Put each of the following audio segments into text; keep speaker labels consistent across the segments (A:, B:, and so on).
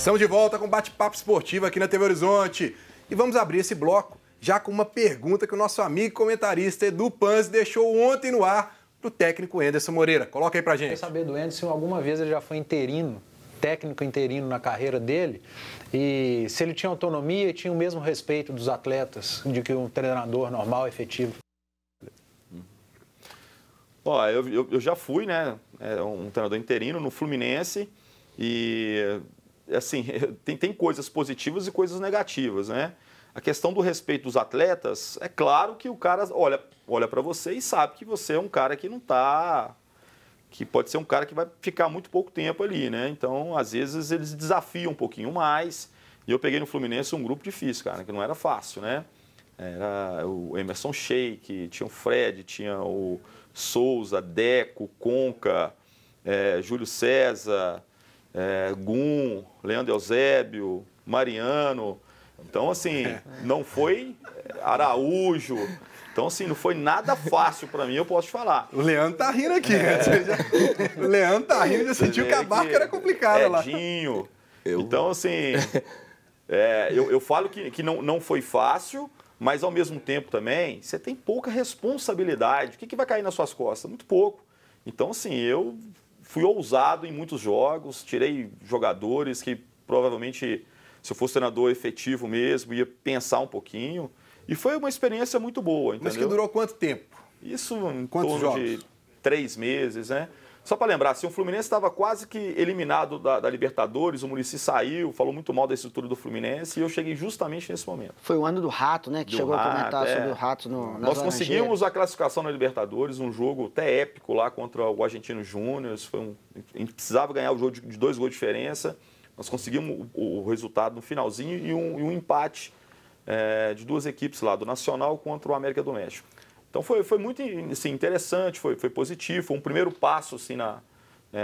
A: Estamos de volta com bate-papo esportivo aqui na TV Horizonte. E vamos abrir esse bloco já com uma pergunta que o nosso amigo comentarista Edu Panz deixou ontem no ar o técnico Anderson Moreira. Coloca aí para gente. Eu saber do Anderson alguma vez ele já foi interino, técnico interino na carreira dele, e se ele tinha autonomia e tinha o mesmo respeito dos atletas de que um treinador normal, efetivo.
B: Ó, eu, eu, eu já fui, né, é um treinador interino no Fluminense e assim, tem, tem coisas positivas e coisas negativas, né? A questão do respeito dos atletas, é claro que o cara olha, olha para você e sabe que você é um cara que não tá que pode ser um cara que vai ficar muito pouco tempo ali, né? Então, às vezes eles desafiam um pouquinho mais. E eu peguei no Fluminense um grupo difícil, cara, que não era fácil, né? Era o Emerson Sheik, tinha o Fred, tinha o Souza, Deco, Conca, é, Júlio César, é, Gum, Leandro Eusébio, Mariano. Então, assim, não foi é, Araújo. Então, assim, não foi nada fácil para mim, eu posso te falar. O Leandro tá rindo aqui. É.
A: o Leandro tá rindo, já sentiu que a barca era complicada lá.
B: Edinho. Eu... Então, assim, é, eu, eu falo que, que não, não foi fácil, mas ao mesmo tempo também, você tem pouca responsabilidade. O que, que vai cair nas suas costas? Muito pouco. Então, assim, eu fui ousado em muitos jogos, tirei jogadores que provavelmente, se eu fosse treinador efetivo mesmo, ia pensar um pouquinho. E foi uma experiência muito boa. Entendeu? Mas que durou
A: quanto tempo?
B: Isso em Quantos torno jogos? de três meses, né? Só para lembrar, assim, o Fluminense estava quase que eliminado da, da Libertadores, o Murici saiu, falou muito mal da estrutura do Fluminense e eu cheguei justamente nesse momento. Foi o ano do Rato, né? Que do chegou rato, a comentar é. sobre o Rato no Nós conseguimos a classificação na Libertadores, um jogo até épico lá contra o Argentino Júnior. um, a gente precisava ganhar o jogo de, de dois gols de diferença. Nós conseguimos o, o resultado no finalzinho e um, e um empate é, de duas equipes lá, do Nacional contra o América do México. Então foi, foi muito assim, interessante, foi, foi positivo, foi um primeiro passo assim, né,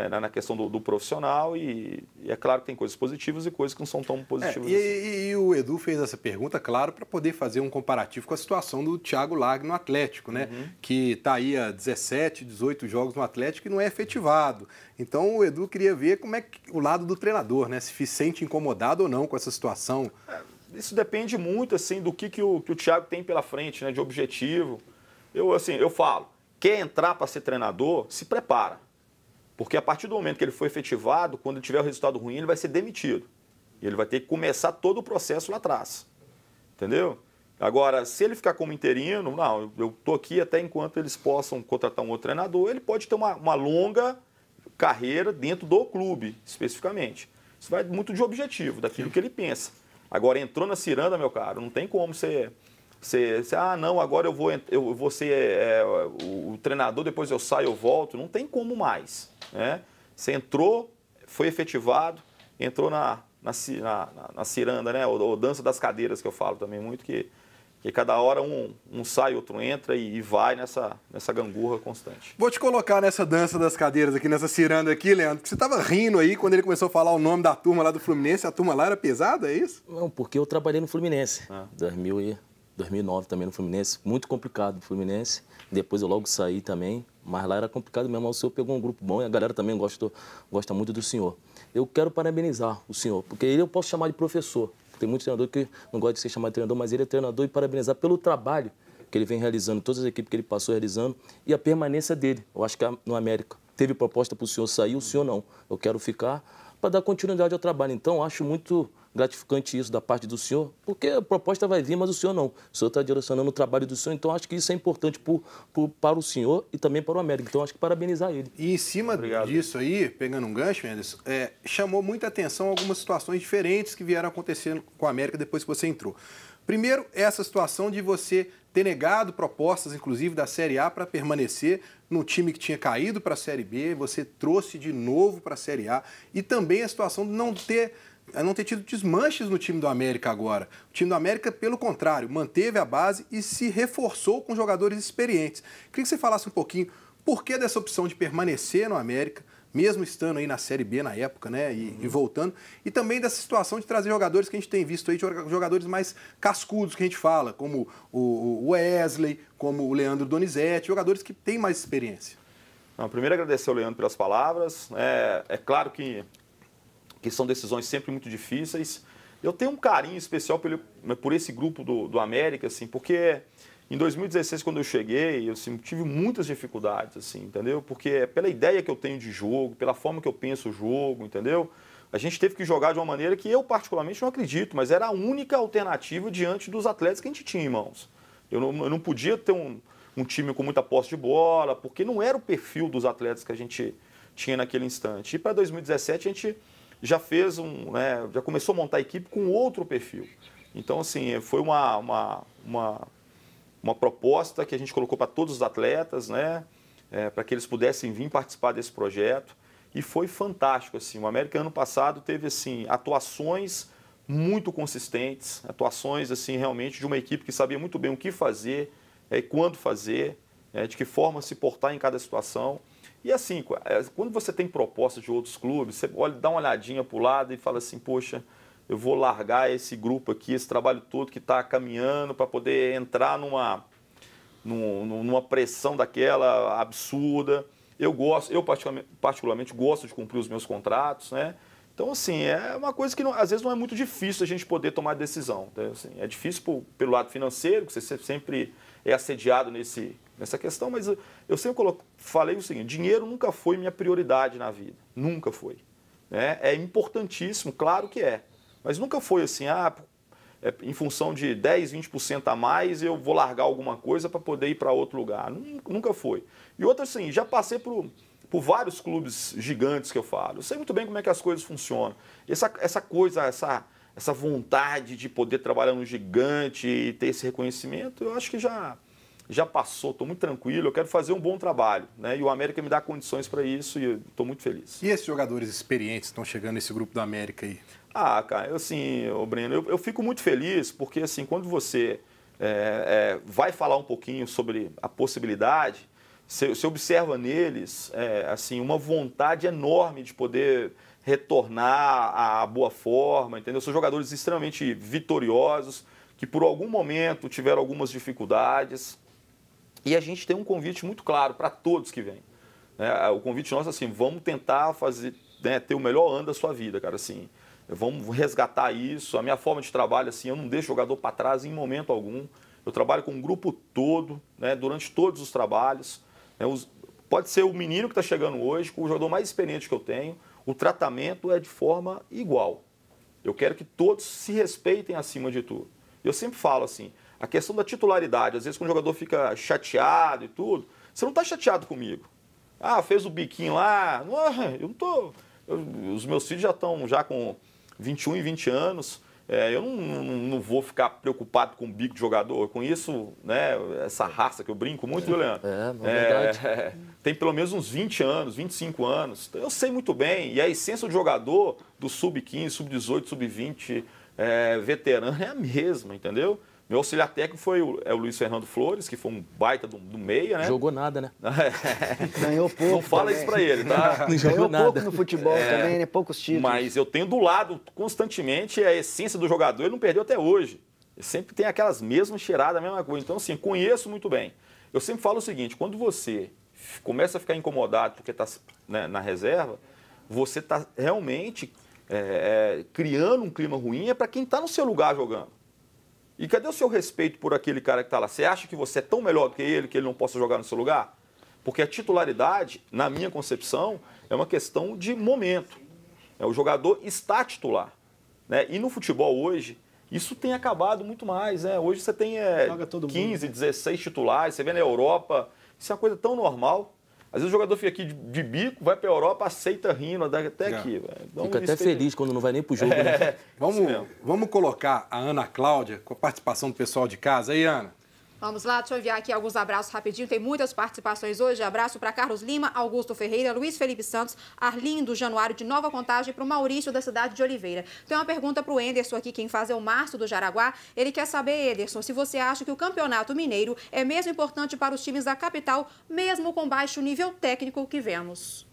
B: na, na questão do, do profissional e, e, é claro que tem coisas positivas e coisas que não são tão é, positivas. É, e, assim. e, e, o
A: Edu fez essa pergunta, claro, para poder fazer um comparativo com a situação do Thiago Lag no Atlético, né? Uhum. Que está aí há 17, 18 jogos no Atlético e não é efetivado. Então o Edu queria ver como é que, o lado do treinador, né? Se se sente incomodado ou não com essa situação. É,
B: isso depende muito assim do que, que, o, que o Thiago tem pela frente, né? De objetivo. Eu, assim, eu falo, quer entrar para ser treinador, se prepara. Porque a partir do momento que ele for efetivado, quando ele tiver o resultado ruim, ele vai ser demitido. E ele vai ter que começar todo o processo lá atrás. Entendeu? Agora, se ele ficar como interino, não, eu estou aqui até enquanto eles possam contratar um outro treinador, ele pode ter uma, uma longa carreira dentro do clube, especificamente. Isso vai muito de objetivo, daquilo que ele pensa. Agora, entrou na ciranda, meu caro, não tem como você você, você, ah, não, agora eu vou, eu vou ser é, é, o, o, treinador, depois eu saio, eu volto. Não tem como mais. Né? Você entrou, foi efetivado, entrou na, na, na, na ciranda, né? Ou, ou, dança das cadeiras, que eu falo também muito, que, que cada hora um, um sai, outro entra e, e, vai nessa, nessa gangurra constante.
A: Vou te colocar nessa dança das cadeiras aqui, nessa ciranda aqui, Leandro, você estava rindo aí quando ele começou a falar o nome da turma lá do Fluminense. A turma lá era pesada, é isso?
B: Não, porque eu trabalhei no Fluminense. Ah. 2000 e... 2009 também no Fluminense, muito complicado o Fluminense. Depois eu logo saí também, mas lá era complicado mesmo. O senhor pegou um grupo bom e a galera também gostou, gosta muito do senhor. Eu quero parabenizar o senhor, porque ele eu posso chamar de professor. Tem muito treinador que não gosta de ser chamado de treinador, mas ele é treinador e parabenizar pelo trabalho que ele vem realizando, todas as equipes que ele passou realizando e a permanência dele. Eu acho que é no América teve proposta para o senhor sair, o senhor não. Eu quero ficar para dar continuidade ao trabalho. Então, acho muito gratificante isso da parte do senhor, porque a proposta vai vir, mas o senhor não. O senhor está direcionando o trabalho do senhor, então acho que isso é importante por, por, para o senhor e também para o América. Então acho que parabenizar ele. E em cima Obrigado. disso aí, pegando um
A: gancho, Anderson, é, chamou muita atenção algumas situações diferentes que vieram acontecendo com o América depois que você entrou. Primeiro, essa situação de você ter negado propostas, inclusive da Série A, para permanecer num time que tinha caído para a Série B, você trouxe de novo para a Série A. E também a situação de não ter eh, não ter tido desmanches no time do América agora. O time do América, pelo contrário, manteve a base e se reforçou com jogadores experientes. Queria que você falasse um pouquinho por que dessa opção de permanecer no América, mesmo estando aí na Série B na época, né? E, uhum. e, voltando. E também dessa situação de trazer jogadores que a gente tem visto aí, jogadores mais cascudos que a gente fala, como o Wesley, como o Leandro Donizete,
B: jogadores que têm mais experiência. Não, primeiro agradecer ao Leandro pelas palavras. É, é claro que, que são decisões sempre muito difíceis. Eu tenho um carinho especial por, né, por esse grupo do, do América, assim, porque em 2016, quando eu cheguei, eu assim, tive muitas dificuldades, assim, entendeu? Porque é pela ideia que eu tenho de jogo, pela forma que eu penso o jogo, entendeu? A gente teve que jogar de uma maneira que eu particularmente não acredito, mas era a única alternativa diante dos atletas que a gente tinha em mãos. Eu não, eu não podia ter um, um time com muita posse de bola, porque não era o perfil dos atletas que a gente tinha naquele instante. E para 2017 a gente já fez um, né, já começou a montar a equipe com outro perfil. Então, assim, foi uma, uma, uma uma proposta que a gente colocou para todos os atletas, né? É, para que eles pudessem vir participar desse projeto. E foi fantástico, assim. O América ano passado teve assim atuações muito consistentes, atuações assim realmente de uma equipe que sabia muito bem o que fazer, é, quando fazer, é, de que forma se portar em cada situação. E assim, é, quando você tem propostas de outros clubes, você olha, dá uma olhadinha para o lado e fala assim, poxa, eu vou largar esse grupo aqui, esse trabalho todo que está caminhando para poder entrar numa, numa pressão daquela absurda. Eu gosto, eu particularmente, particularmente gosto de cumprir os meus contratos, né? Então, assim, é uma coisa que não, às vezes não é muito difícil a gente poder tomar decisão. Né? Assim, é difícil por, pelo lado financeiro, que você sempre é assediado nesse, nessa questão, mas eu, sempre coloco, falei o seguinte: dinheiro nunca foi minha prioridade na vida. Nunca foi. Né? É importantíssimo, claro que é. Mas nunca foi assim, ah, é, em função de 10, 20% a mais, eu vou largar alguma coisa para poder ir para outro lugar. Nunca foi. E outra, assim, já passei por, por vários clubes gigantes que eu falo. Eu sei muito bem como é que as coisas funcionam. Essa, essa coisa, essa, essa vontade de poder trabalhar num gigante e ter esse reconhecimento, eu acho que já já passou, estou muito tranquilo, eu quero fazer um bom trabalho. Né? E o América me dá condições para isso e estou muito feliz. E esses jogadores experientes estão chegando nesse grupo do América aí? Ah, cara, eu, assim, ô Breno, eu, eu, fico muito feliz porque, assim, quando você é, é, vai falar um pouquinho sobre a possibilidade, você, você observa neles, é, assim, uma vontade enorme de poder retornar à boa forma, entendeu? São jogadores extremamente vitoriosos, que por algum momento tiveram algumas dificuldades. E a gente tem um convite muito claro para todos que vêm. Né? o convite nosso, é assim, vamos tentar fazer, né, ter o melhor ano da sua vida, cara, assim... Vamos resgatar isso. A minha forma de trabalho, assim, eu não deixo jogador para trás em momento algum. Eu trabalho com o grupo todo, né, durante todos os trabalhos. Né, os, pode ser o menino que está chegando hoje, com o jogador mais experiente que eu tenho. O tratamento é de forma igual. Eu quero que todos se respeitem acima de tudo. Eu sempre falo assim, a questão da titularidade. Às vezes, quando o jogador fica chateado e tudo, você não está chateado comigo. Ah, fez o biquinho lá. não, eu não estou. Os meus filhos já estão já com 21 e 20 anos. É, eu não, não, vou ficar preocupado com o bico de jogador, com isso, né, essa é. raça que eu brinco muito, é, Leandro? É, é verdade. É, é, tem pelo menos uns 20 anos, 25 anos. Eu sei muito bem, e a essência do jogador do sub-15, sub-18, sub-20, veterano é a mesma, entendeu? Meu auxiliar técnico foi o, é o Luiz Fernando Flores, que foi um baita do, do meia, né? Jogou nada, né? É. Ganhou pouco. Não fala também. isso pra ele, tá? Não jogou Ganhou nada. pouco no futebol é. também, né? Poucos títulos. Mas eu tenho do lado constantemente a essência do jogador, ele não perdeu até hoje. Ele sempre tem aquelas mesmas cheiradas, a mesma coisa. Então, assim, conheço muito bem. Eu sempre falo o seguinte: quando você começa a ficar incomodado porque está né, na reserva, você está realmente é, é, criando um clima ruim é para quem está no seu lugar jogando. E cadê o seu respeito por aquele cara que está lá? Você acha que você é tão melhor que ele que ele não possa jogar no seu lugar? Porque a titularidade, na minha concepção, é uma questão de momento. É, o jogador está titular. Né? E no futebol hoje, isso tem acabado muito mais. Né? Hoje você tem é, 15, mundo. 16 né? titulares, você vê na Europa. Isso é uma coisa tão normal às vezes o jogador fica aqui de, de bico, vai para a Europa, aceita rindo, até aqui. Então, fica até feliz quando não vai nem para o jogo. É, né? vamos, vamos colocar a Ana
A: Cláudia com a participação do pessoal de casa. Aí, Ana,
B: Vamos lá, deixa eu enviar aqui alguns abraços rapidinho. Tem muitas participações hoje. Abraço para Carlos Lima, Augusto Ferreira, Luiz Felipe Santos, Arlindo Januário de Nova Contagem para o Maurício da cidade de Oliveira. Tem uma pergunta para o Enderson aqui, quem faz é o Márcio do Jaraguá. Ele quer saber, Enderson, se você acha que o Campeonato Mineiro é mesmo importante para os times da capital, mesmo com baixo nível técnico que vemos.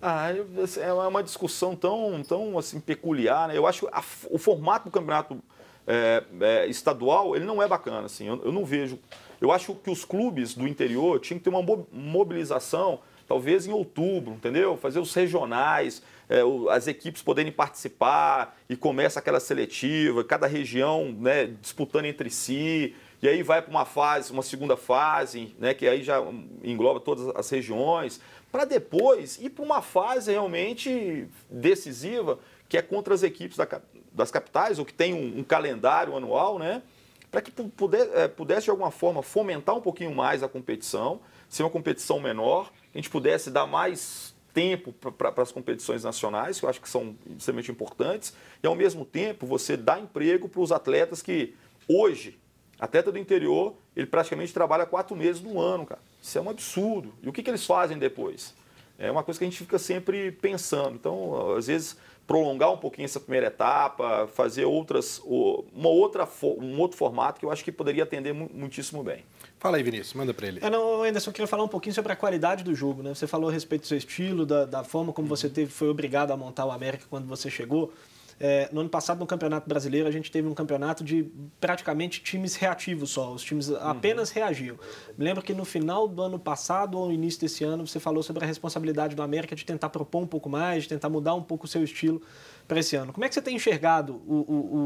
B: Ah, assim, é uma discussão tão, tão assim, peculiar. Né? Eu acho a, o formato do Campeonato Mineiro é, é, estadual, ele não é bacana, assim. Eu, eu, não vejo. Eu acho que os clubes do interior tinham que ter uma mobilização, talvez em outubro, entendeu? Fazer os regionais, é, o, as equipes poderem participar e começa aquela seletiva, cada região né, disputando entre si. E aí vai para uma fase, uma segunda fase, né, que aí já engloba todas as regiões, para depois ir para uma fase realmente decisiva que é contra as equipes da, das capitais, ou que tem um, um calendário anual, né? Para que puder, é, pudesse, de alguma forma, fomentar um pouquinho mais a competição, ser uma competição menor, que a gente pudesse dar mais tempo para as competições nacionais, que eu acho que são extremamente importantes, e ao mesmo tempo você dá emprego para os atletas que hoje, atleta do interior, ele praticamente trabalha quatro meses no ano, cara. Isso é um absurdo. E o que, que eles fazem depois? É uma coisa que a gente fica sempre pensando. Então, às vezes, prolongar um pouquinho essa primeira etapa, fazer outras, uma outra, um outro formato que eu acho que poderia atender muitíssimo bem. Fala aí, Vinícius, manda para ele. É, eu não, ainda só queria falar um pouquinho sobre a qualidade do jogo. Né? Você falou a respeito do seu estilo, da, da forma como você teve, foi obrigado a montar o América quando você chegou. É, no ano passado, no Campeonato Brasileiro, a gente teve um campeonato de praticamente times reativos só. Os times uhum. apenas uhum. reagiam. Me lembro que no final do ano passado ou início desse ano, você falou sobre a responsabilidade do América de tentar propor um pouco mais, de tentar mudar um pouco o seu estilo para esse ano. Como é que você tem enxergado o,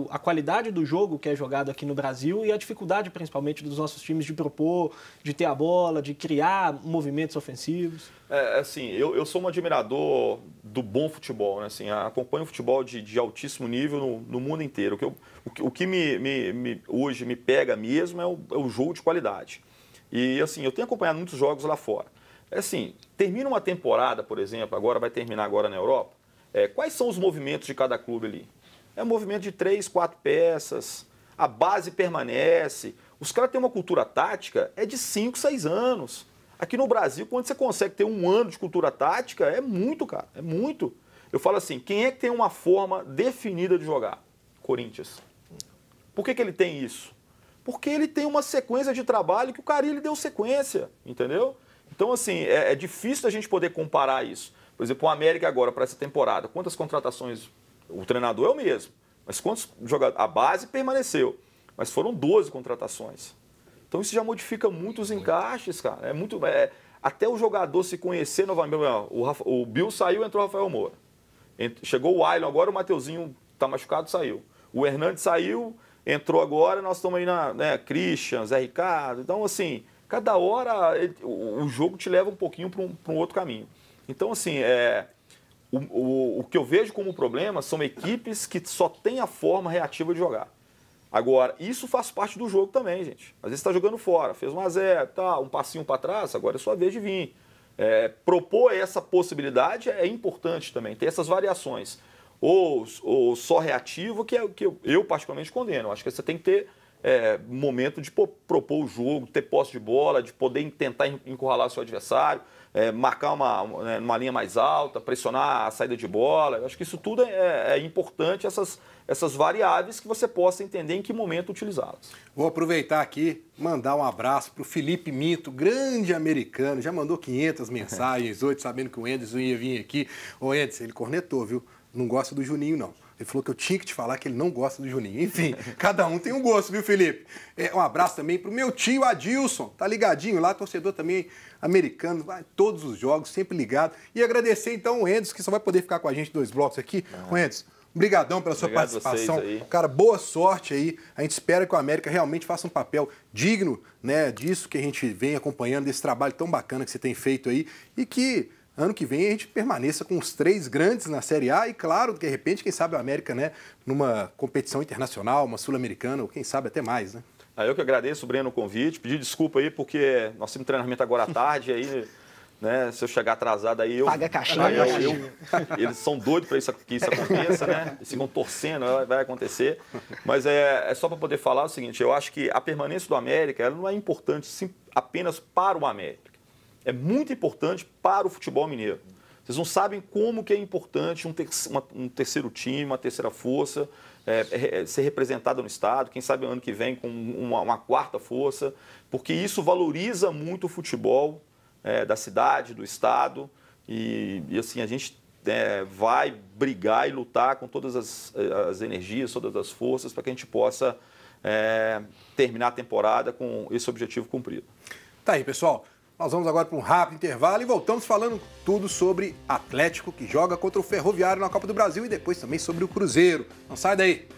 B: o, a qualidade do jogo que é jogado aqui no Brasil e a dificuldade, principalmente, dos nossos times de propor, de ter a bola, de criar movimentos ofensivos? É, é assim, eu, eu sou um admirador do bom futebol, né? Assim, acompanho futebol de, de altíssimo nível no, no, mundo inteiro. O que, eu, o o que me, me, me, hoje me pega mesmo é o, é o jogo de qualidade. E, assim, eu tenho acompanhado muitos jogos lá fora. É assim, termina uma temporada, por exemplo, agora vai terminar agora na Europa, é, quais são os movimentos de cada clube ali? É um movimento de três, quatro peças, a base permanece. Os caras têm uma cultura tática, é de cinco, seis anos. Aqui no Brasil, quando você consegue ter um ano de cultura tática, é muito, cara, é muito. Eu falo assim, quem é que tem uma forma definida de jogar? Corinthians. Por que, que ele tem isso? Porque ele tem uma sequência de trabalho que o Carilli deu sequência, entendeu? Então, assim, é, é difícil a gente poder comparar isso. Por exemplo, o América agora, para essa temporada, quantas contratações? O treinador é o mesmo, mas quantos jogadores? A base permaneceu, mas foram 12 contratações. Então isso já modifica muito os encaixes, cara. É muito. É, até o jogador se conhecer novamente. O, Rafa, o Bill saiu, entrou o Rafael Moura. Chegou o Ailon, agora o Mateuzinho está machucado, saiu. O Hernandes saiu, entrou agora, nós estamos aí na né, Christian, Zé Ricardo. Então, assim, cada hora ele, o, o, jogo te leva um pouquinho para um, um outro caminho. Então, assim, é, o, o, o, que eu vejo como problema são equipes que só têm a forma reativa de jogar. Agora, isso faz parte do jogo também, gente. Às vezes está jogando fora, fez um a zero, tá, um passinho para trás, agora é sua vez de vir. É, propor essa possibilidade é importante também, ter essas variações. Ou, ou só reativo, que é o que eu, eu, particularmente condeno. Acho que você tem que ter é, momento de propor o jogo, ter posse de bola, de poder tentar encurralar seu adversário é, marcar uma, né, uma linha mais alta, pressionar a saída de bola. Eu acho que isso tudo é, é importante, essas, essas variáveis que você possa entender em que momento utilizá-las. Vou aproveitar aqui, mandar um abraço para o Felipe Minto, grande americano,
A: já mandou 500 mensagens hoje, sabendo que o Enderson ia vir aqui. Ô Enderson, ele cornetou, viu? Não gosta do Juninho, não. Ele falou que eu tinha que te falar que ele não gosta do Juninho. Enfim, cada um tem um gosto, viu, Felipe? É, um abraço também pro meu tio Adilson, tá ligadinho lá, torcedor também americano, vai todos os jogos, sempre ligado. E agradecer então o Endes, que só vai poder ficar com a gente dois blocos aqui. Ah. O Endes, brigadão pela sua Obrigado participação. Cara, boa sorte aí. A gente espera que o América realmente faça um papel digno né, disso que a gente vem acompanhando, desse trabalho tão bacana que você tem feito aí. E que ano que vem a gente permaneça com os três grandes na Série A e, claro, de repente, quem sabe a América, né, numa competição internacional, uma sul-americana, ou quem sabe
B: até mais, né? Ah, eu que agradeço, Breno, o convite. Pedir desculpa aí, porque nós temos treinamento agora à tarde, aí, né, se eu chegar atrasado aí... Eu, Paga caixinha. Aí, eu, eu, eles são doidos para isso, que isso aconteça, né? Eles ficam torcendo, vai acontecer. Mas é, é só para poder falar o seguinte, eu acho que a permanência do América, ela não é importante sim, apenas para o América é muito importante para o futebol mineiro. Vocês não sabem como que é importante um, ter uma, um terceiro time, uma terceira força é, é, é, ser representada no Estado, quem sabe ano que vem com uma, uma quarta força, porque isso valoriza muito o futebol é, da cidade, do Estado, e, e assim, a gente é, vai brigar e lutar com todas as, as energias, todas as forças, para que a gente possa é, terminar a temporada com esse objetivo cumprido. Tá aí, pessoal.
A: Nós vamos agora para um rápido intervalo e voltamos falando tudo sobre Atlético que joga contra o Ferroviário na Copa do Brasil e depois também sobre o Cruzeiro. Não sai daí!